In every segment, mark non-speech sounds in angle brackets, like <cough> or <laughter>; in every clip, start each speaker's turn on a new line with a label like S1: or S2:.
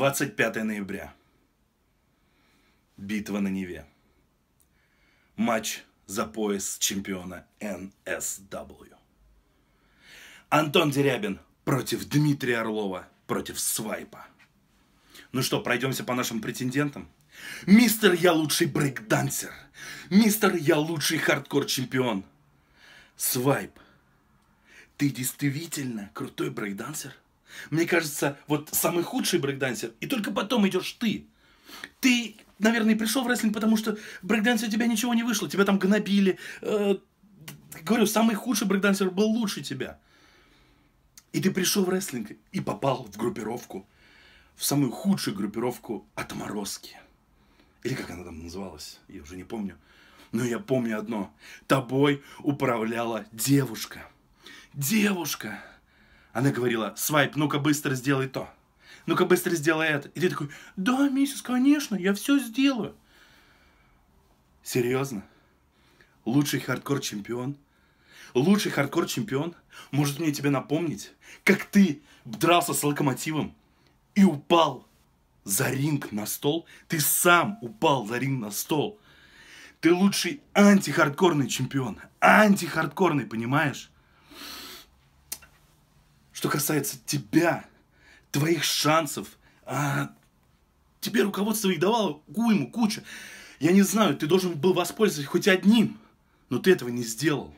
S1: 25 ноября. Битва на Неве. Матч за пояс чемпиона NSW. Антон Дерябин против Дмитрия Орлова против Свайпа. Ну что, пройдемся по нашим претендентам? Мистер, я лучший брейкдансер. Мистер, я лучший хардкор-чемпион. Свайп, ты действительно крутой брейкдансер? Мне кажется, вот самый худший брейкдансер, и только потом идешь ты. Ты, наверное, пришел в рестлинг, потому что брейкдансер у тебя ничего не вышло, тебя там гнобили. Э, говорю, самый худший брейкдансер был лучше тебя. И ты пришел в рестлинг и попал в группировку, в самую худшую группировку отморозки. Или как она там называлась, я уже не помню. Но я помню одно. Тобой управляла девушка. Девушка. Она говорила, свайп, ну-ка быстро сделай то. Ну-ка быстро сделай это. И ты такой, да, миссис, конечно, я все сделаю. Серьезно? Лучший хардкор-чемпион? Лучший хардкор-чемпион может мне тебе напомнить, как ты дрался с локомотивом и упал за ринг на стол. Ты сам упал за ринг на стол. Ты лучший антихардкорный чемпион. Антихардкорный, понимаешь? Что касается тебя, твоих шансов, а, тебе руководство их давало уйму, кучу. Я не знаю, ты должен был воспользоваться хоть одним, но ты этого не сделал.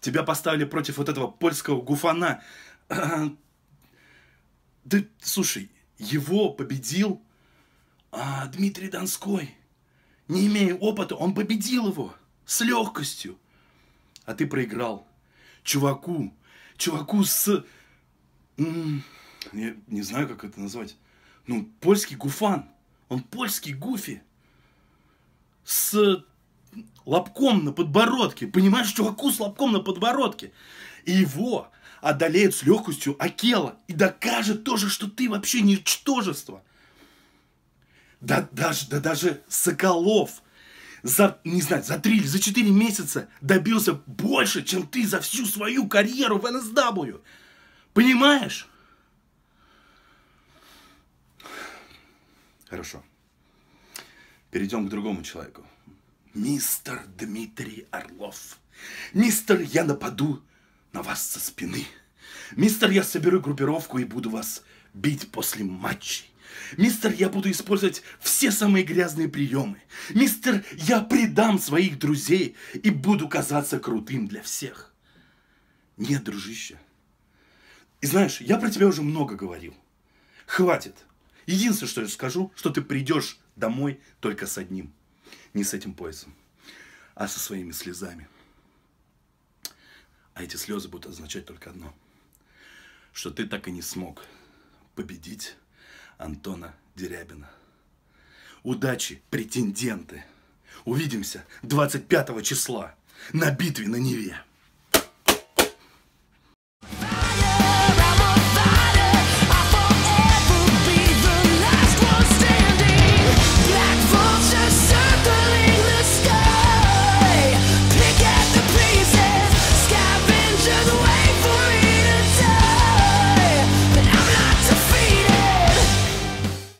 S1: Тебя поставили против вот этого польского гуфана. А, <clears throat> да, слушай, его победил а, Дмитрий Донской. Не имея опыта, он победил его с легкостью. А ты проиграл чуваку, чуваку с... Я не знаю, как это назвать. Ну, польский гуфан. Он польский гуфи. С лобком на подбородке. Понимаешь, чуваку с лобком на подбородке. И его одолеет с легкостью Акела и докажет тоже, что ты вообще ничтожество. Да даже, да даже Соколов – за, не знаю, за три или за четыре месяца добился больше, чем ты за всю свою карьеру в NSW. Понимаешь? Хорошо. Перейдем к другому человеку. Мистер Дмитрий Орлов. Мистер, я нападу на вас со спины. Мистер, я соберу группировку и буду вас бить после матчей. Мистер, я буду использовать все самые грязные приемы. Мистер, я предам своих друзей и буду казаться крутым для всех. Нет, дружище. И знаешь, я про тебя уже много говорил. Хватит. Единственное, что я скажу, что ты придешь домой только с одним. Не с этим поясом, а со своими слезами. А эти слезы будут означать только одно. Что ты так и не смог победить Антона Дерябина. Удачи, претенденты! Увидимся 25 числа на битве на Неве.